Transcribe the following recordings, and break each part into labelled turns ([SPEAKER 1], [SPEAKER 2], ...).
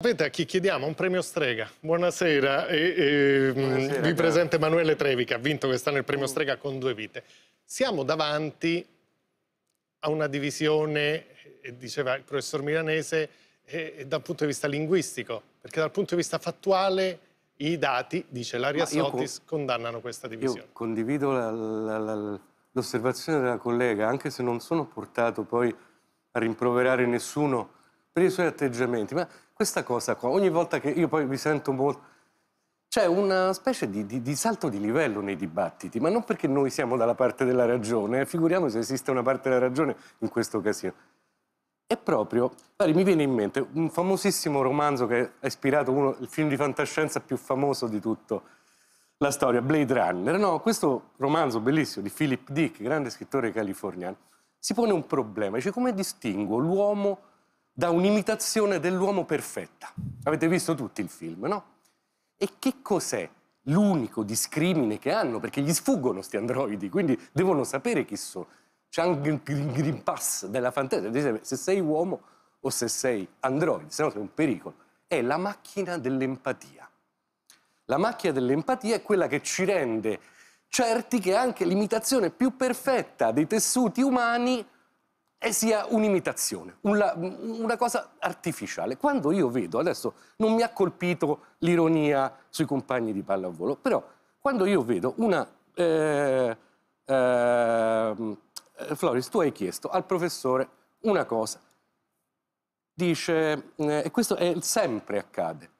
[SPEAKER 1] Sapete a chi chiediamo? Un premio Strega. Buonasera, e, e, mm, Buonasera vi presento Emanuele Trevi che ha vinto quest'anno il premio mm. Strega con due vite. Siamo davanti a una divisione, eh, diceva il professor Milanese, e, eh, eh, dal punto di vista linguistico, perché dal punto di vista fattuale i dati, dice Laria Sotis, con... condannano questa divisione. Io condivido l'osservazione della collega, anche se non sono portato poi a rimproverare nessuno per i suoi atteggiamenti, ma questa cosa qua, ogni volta che io poi mi sento molto... C'è una specie di, di, di, salto di livello nei dibattiti, ma non perché noi siamo dalla parte della ragione, eh? figuriamoci se esiste una parte della ragione in questo casino. È proprio, pare, mi viene in mente un famosissimo romanzo che ha ispirato uno, il film di fantascienza più famoso di tutta la storia, Blade Runner. No, questo romanzo bellissimo di Philip Dick, grande scrittore californiano, si pone un problema, dice come distingo l'uomo da un'imitazione dell'uomo perfetta. Avete visto tutti il film, no? E che cos'è l'unico discrimine che hanno? Perché gli sfuggono sti androidi, quindi devono sapere chi sono. C'è anche il Green Pass della fantasia, se sei uomo o se sei android, se no sei un pericolo. È la macchina dell'empatia. La macchina dell'empatia è quella che ci rende certi che anche l'imitazione più perfetta dei tessuti umani e sia un'imitazione, una, una, cosa artificiale. Quando io vedo, adesso non mi ha colpito l'ironia sui compagni di pallavolo, però quando io vedo una... Eh, ehm, eh, Floris, tu hai chiesto al professore una cosa, dice, eh, e questo è, sempre accade,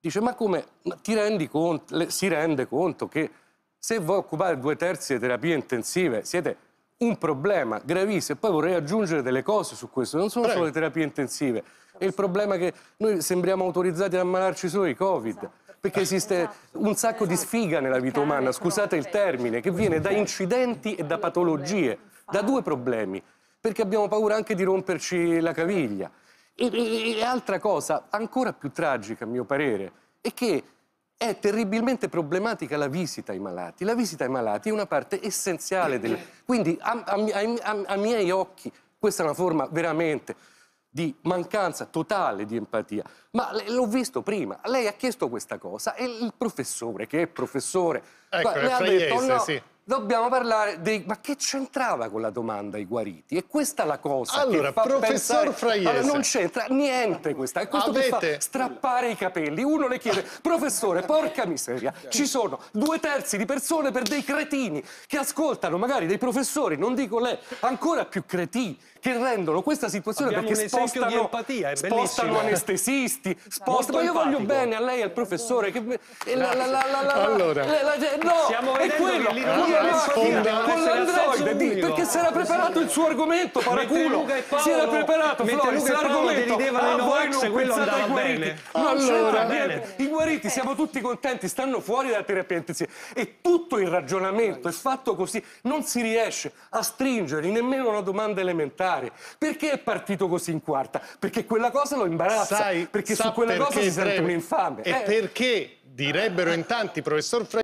[SPEAKER 1] dice ma come ti rendi conto, le, si rende conto che se voi occupate due terzi di terapie intensive siete un problema gravissimo. E poi vorrei aggiungere delle cose su questo, non sono Prego. solo le terapie intensive, è il problema che noi sembriamo autorizzati ad ammalarci solo di Covid. Esatto perché esiste esatto. un sacco di esatto. sfiga nella vita umana, scusate il termine, che viene da incidenti e da patologie, da due problemi, perché abbiamo paura anche di romperci la caviglia. E, e, e altra cosa, ancora più tragica a mio parere, è che è terribilmente problematica la visita ai malati. La visita ai malati è una parte essenziale del... Quindi a, a, a, a, miei occhi questa è una forma veramente di mancanza totale di empatia. Ma l'ho visto prima, lei ha chiesto questa cosa e il professore, che è professore, ecco, le ha detto fraiese, no, sì dobbiamo parlare dei... Ma che c'entrava con la domanda i guariti? E questa è la cosa allora, professor pensare... Fraiese... non c'entra niente questa. È questo Avete... che fa strappare i capelli. Uno le chiede, professore, porca miseria, ci sono due terzi di persone per dei cretini che ascoltano magari dei professori, non dico lei, ancora più cretini, che rendono questa situazione Abbiamo perché spostano, di empatia, è spostano anestesisti, spostano... Ma io voglio bene a lei, e al professore, che... La, la, la, allora... no, siamo è quello... Che sfonda perché si era preparato il suo argomento paraculo si era preparato Floris l'argomento a voi non pensate ai guariti ah, allora i guariti siamo tutti contenti stanno fuori dalla terapia intensiva e tutto il ragionamento è fatto così non si riesce a stringere nemmeno una domanda elementare perché è partito così in quarta perché quella cosa lo imbarazza Sai, perché su quella cosa si sente un infame e eh. perché direbbero in tanti professor Fred